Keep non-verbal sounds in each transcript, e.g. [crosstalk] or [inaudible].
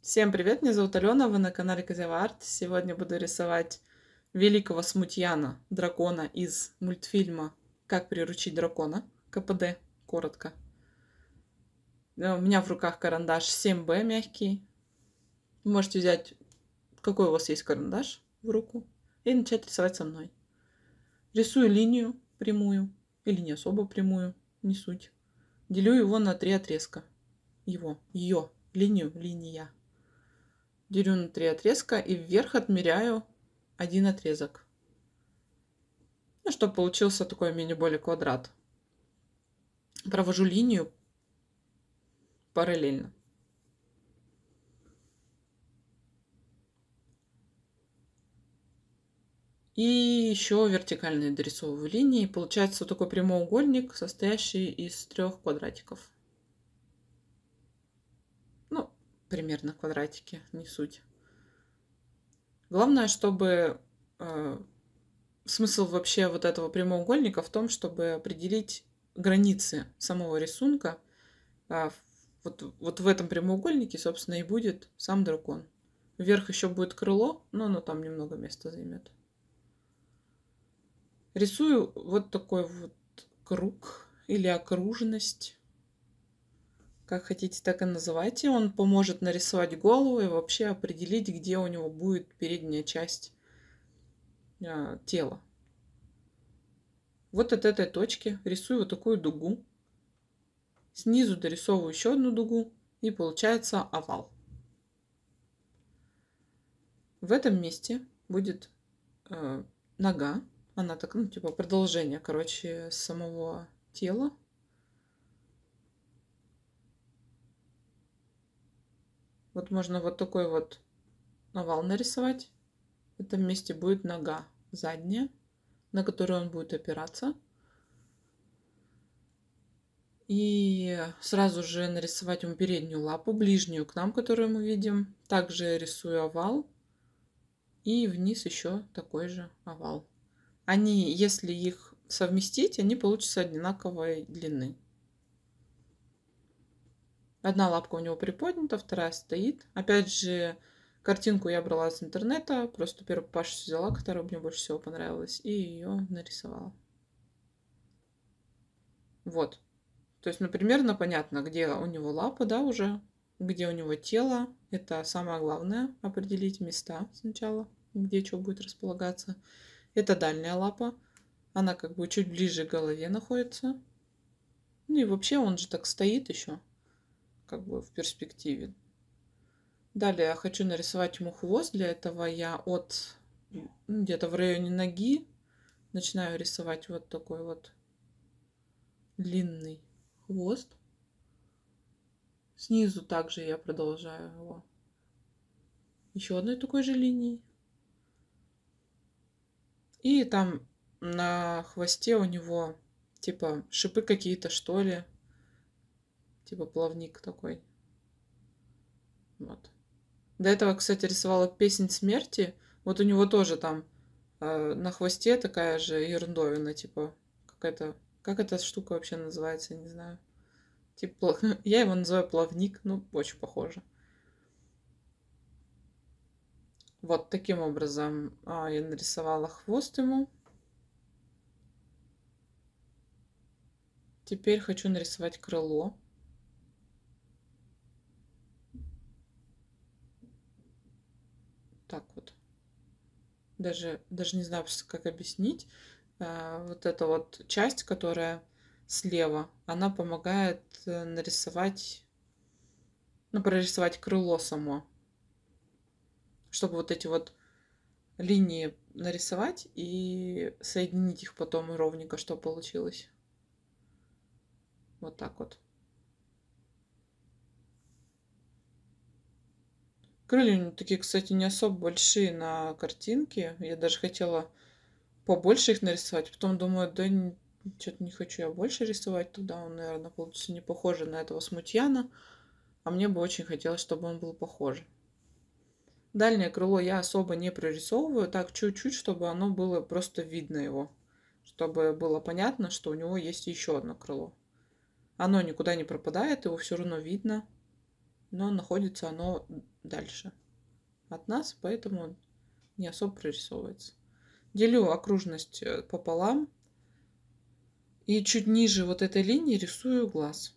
Всем привет, меня зовут Алена, вы на канале Козева Сегодня буду рисовать великого смутьяна, дракона из мультфильма «Как приручить дракона» КПД, коротко. У меня в руках карандаш 7 Б мягкий. Можете взять, какой у вас есть карандаш в руку, и начать рисовать со мной. Рисую линию прямую или не особо прямую, не суть. Делю его на три отрезка. Его, ее, линию, линия делю на три отрезка и вверх отмеряю один отрезок. Ну, чтобы получился такой мини более квадрат. Провожу линию параллельно. И еще вертикальные дорисовываю линии. Получается такой прямоугольник, состоящий из трех квадратиков. примерно квадратики, не суть. Главное, чтобы э, смысл вообще вот этого прямоугольника в том, чтобы определить границы самого рисунка. Э, вот, вот в этом прямоугольнике, собственно, и будет сам дракон. Вверх еще будет крыло, но оно там немного места займет. Рисую вот такой вот круг или окружность как хотите, так и называйте. Он поможет нарисовать голову и вообще определить, где у него будет передняя часть э, тела. Вот от этой точки рисую вот такую дугу. Снизу дорисовываю еще одну дугу и получается овал. В этом месте будет э, нога. Она так, ну, типа продолжение, короче, самого тела. Вот можно вот такой вот овал нарисовать. В этом месте будет нога задняя, на которую он будет опираться. И сразу же нарисовать ему переднюю лапу, ближнюю к нам, которую мы видим. Также рисую овал. И вниз еще такой же овал. Они, если их совместить, они получатся одинаковой длины. Одна лапка у него приподнята, вторая стоит. Опять же, картинку я брала с интернета, просто первую пашу взяла, которая мне больше всего понравилась, и ее нарисовала. Вот. То есть, ну, примерно понятно, где у него лапа, да, уже, где у него тело. Это самое главное, определить места сначала, где что будет располагаться. Это дальняя лапа, она как бы чуть ближе к голове находится. Ну и вообще он же так стоит еще как бы в перспективе. Далее я хочу нарисовать ему хвост. Для этого я от ну, где-то в районе ноги начинаю рисовать вот такой вот длинный хвост. Снизу также я продолжаю его. Еще одной такой же линией. И там на хвосте у него типа шипы какие-то, что ли. Типа плавник такой. Вот. До этого, кстати, рисовала песнь смерти. Вот у него тоже там э, на хвосте такая же ерундовина, типа какая-то... Как эта штука вообще называется, не знаю. Типа, [laughs] я его называю плавник, ну, очень похоже. Вот таким образом а, я нарисовала хвост ему. Теперь хочу нарисовать крыло. даже, даже не знаю, как объяснить. А, вот эта вот часть, которая слева, она помогает э, нарисовать, ну, прорисовать крыло само. Чтобы вот эти вот линии нарисовать и соединить их потом ровненько, что получилось. Вот так вот. Крылья у него такие, кстати, не особо большие на картинке. Я даже хотела побольше их нарисовать. Потом думаю, да что-то не хочу я больше рисовать Тогда Он, наверное, получится не похоже на этого смутьяна. А мне бы очень хотелось, чтобы он был похож. Дальнее крыло я особо не прорисовываю. Так, чуть-чуть, чтобы оно было просто видно его. Чтобы было понятно, что у него есть еще одно крыло. Оно никуда не пропадает, его все равно видно. Но находится оно дальше от нас, поэтому не особо прорисовывается. Делю окружность э, пополам и чуть ниже вот этой линии рисую глаз.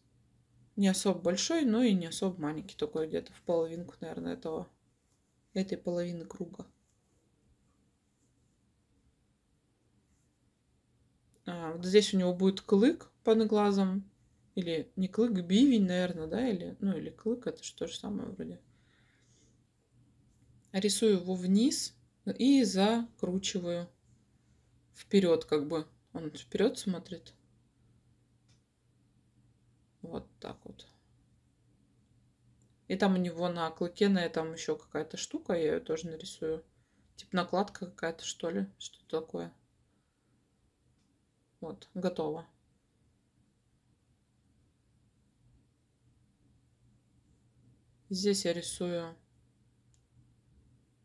Не особо большой, но и не особо маленький, такой где-то в половинку, наверное, этого, этой половины круга. А, вот здесь у него будет клык под глазом, или не клык, бивень, наверное, да, или, ну, или клык, это же то же самое вроде рисую его вниз и закручиваю вперед, как бы он вперед смотрит. Вот так вот. И там у него на клыке на этом еще какая-то штука, я ее тоже нарисую. Типа накладка какая-то, что ли, что-то такое. Вот, готово. Здесь я рисую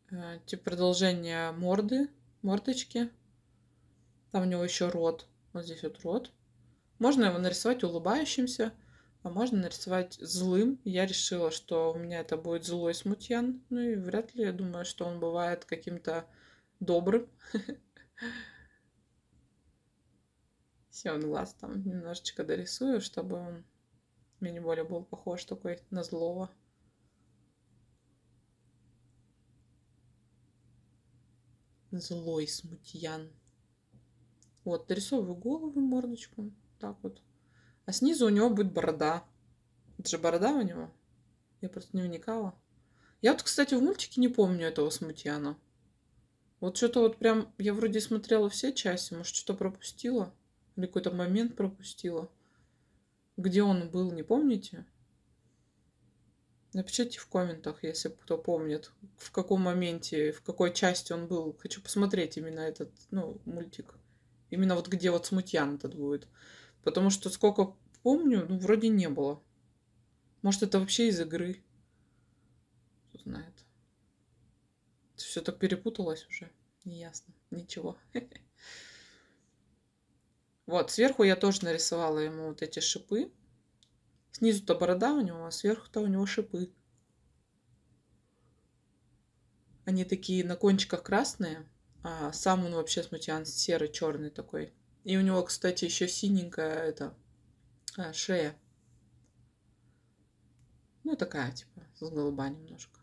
Э, типа продолжение морды, мордочки. Там у него еще рот. Вот здесь вот рот. Можно его нарисовать улыбающимся, а можно нарисовать злым. Я решила, что у меня это будет злой смутьян. Ну и вряд ли я думаю, что он бывает каким-то добрым. [laughs] Все, он глаз там немножечко дорисую, чтобы он мне более был похож такой на злого. злой смутьян. Вот, дорисовываю голову, мордочку, так вот. А снизу у него будет борода. Это же борода у него. Я просто не вникала. Я вот, кстати, в мультике не помню этого смутьяна. Вот что-то вот прям... Я вроде смотрела все части, может, что-то пропустила? Или какой-то момент пропустила? Где он был, не помните? Напишите в комментах, если кто помнит, в каком моменте, в какой части он был. Хочу посмотреть именно этот, ну, мультик. Именно вот где вот смутьян этот будет. Потому что сколько помню, ну, вроде не было. Может, это вообще из игры. Кто знает. Все так перепуталось уже. Неясно. Ничего. [laughs] Вот, сверху я тоже нарисовала ему вот эти шипы. Снизу-то борода у него, а сверху-то у него шипы. Они такие на кончиках красные, а сам он вообще смутьян серый, черный такой. И у него, кстати, еще синенькая это, а, шея. Ну, такая, типа, с голуба немножко.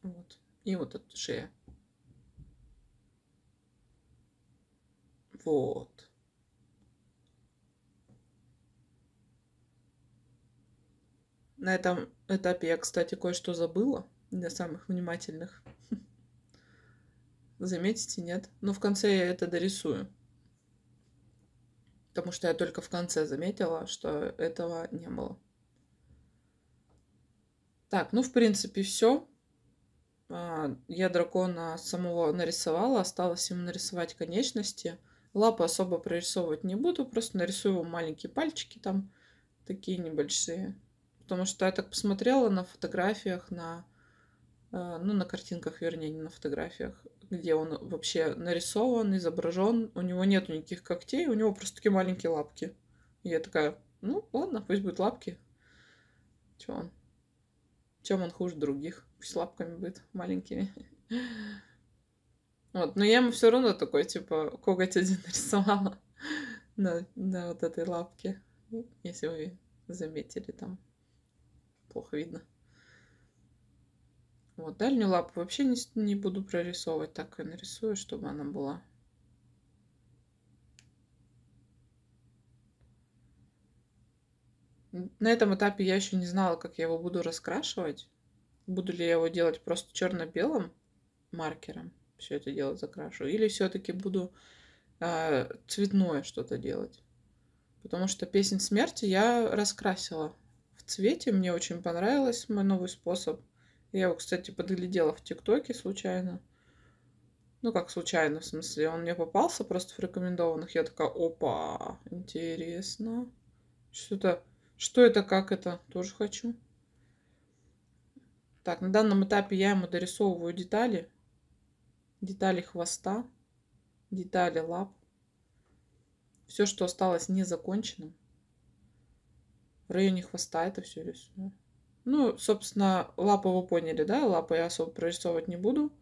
Вот. И вот эта шея. Вот. На этом этапе я, кстати, кое-что забыла для самых внимательных. [laughs] Заметите, нет? Но ну, в конце я это дорисую. Потому что я только в конце заметила, что этого не было. Так, ну, в принципе, все. А, я дракона самого нарисовала. Осталось ему нарисовать конечности. Лапы особо прорисовывать не буду, просто нарисую его маленькие пальчики там, такие небольшие. Потому что я так посмотрела на фотографиях, на, э, ну, на картинках, вернее, не на фотографиях, где он вообще нарисован, изображен. У него нет никаких когтей, у него просто такие маленькие лапки. И я такая, ну, ладно, пусть будут лапки. Че он? Чем он хуже других? Пусть лапками будет маленькими. [laughs] Вот. Но я ему все равно такой, типа, коготь один [laughs] нарисовала на, на вот этой лапке. Ну, если вы заметили, там плохо видно. Вот, дальнюю лапу вообще не, не буду прорисовывать, так и нарисую, чтобы она была. На этом этапе я еще не знала, как я его буду раскрашивать. Буду ли я его делать просто черно-белым маркером все это дело закрашу. Или все-таки буду э, цветное что-то делать. Потому что песнь смерти я раскрасила в цвете. Мне очень понравилось мой новый способ. Я его, кстати, подглядела в ТикТоке случайно. Ну, как случайно, в смысле, он мне попался просто в рекомендованных. Я такая, опа, интересно. Что-то, что это, как это, тоже хочу. Так, на данном этапе я ему дорисовываю детали детали хвоста, детали лап, все, что осталось незаконченным. В районе хвоста это все рисую. Ну, собственно, лапы вы поняли, да? Лапы я особо прорисовывать не буду.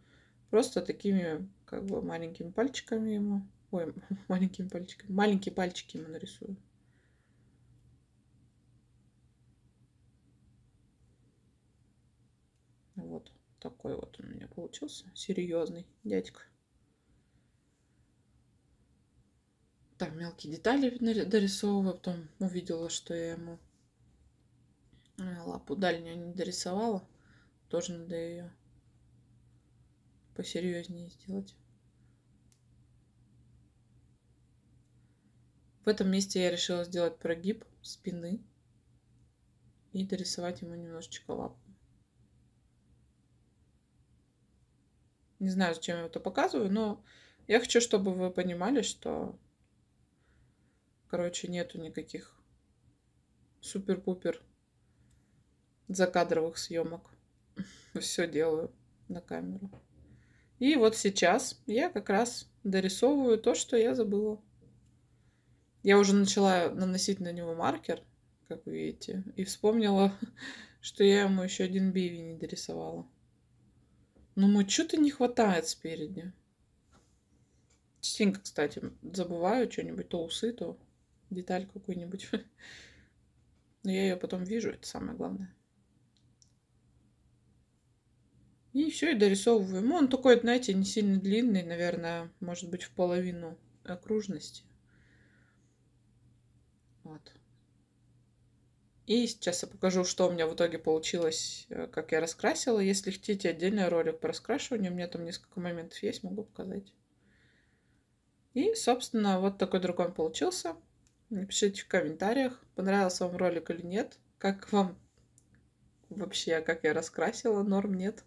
Просто такими, как бы, маленькими пальчиками ему. Ой, [laughs] маленькими пальчиками. Маленькие пальчики ему нарисую. Такой вот он у меня получился. Серьезный дядька. Там мелкие детали дорисовывала. Потом увидела, что я ему э, лапу дальнюю не дорисовала. Тоже надо ее посерьезнее сделать. В этом месте я решила сделать прогиб спины и дорисовать ему немножечко лапу. Не знаю, зачем я это показываю, но я хочу, чтобы вы понимали, что, короче, нету никаких супер-пупер закадровых съемок. [laughs] Все делаю на камеру. И вот сейчас я как раз дорисовываю то, что я забыла. Я уже начала наносить на него маркер, как вы видите, и вспомнила, [laughs] что я ему еще один биви не дорисовала. Но ну, мочу-то не хватает спереди. Частенько, кстати, забываю что-нибудь, то усы, то деталь какую-нибудь. [laughs] Но я ее потом вижу, это самое главное. И все, и дорисовываю. Ну, он такой, знаете, не сильно длинный, наверное, может быть, в половину окружности. Вот. И сейчас я покажу, что у меня в итоге получилось, э, как я раскрасила. Если хотите отдельный ролик по раскрашиванию, у меня там несколько моментов есть, могу показать. И, собственно, вот такой другой получился. Напишите в комментариях, понравился вам ролик или нет. Как вам вообще, как я раскрасила, норм нет.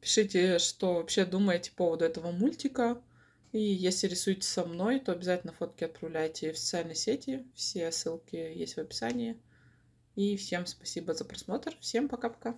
Пишите, что вообще думаете по поводу этого мультика. И если рисуете со мной, то обязательно фотки отправляйте в социальные сети. Все ссылки есть в описании. И всем спасибо за просмотр. Всем пока-пока.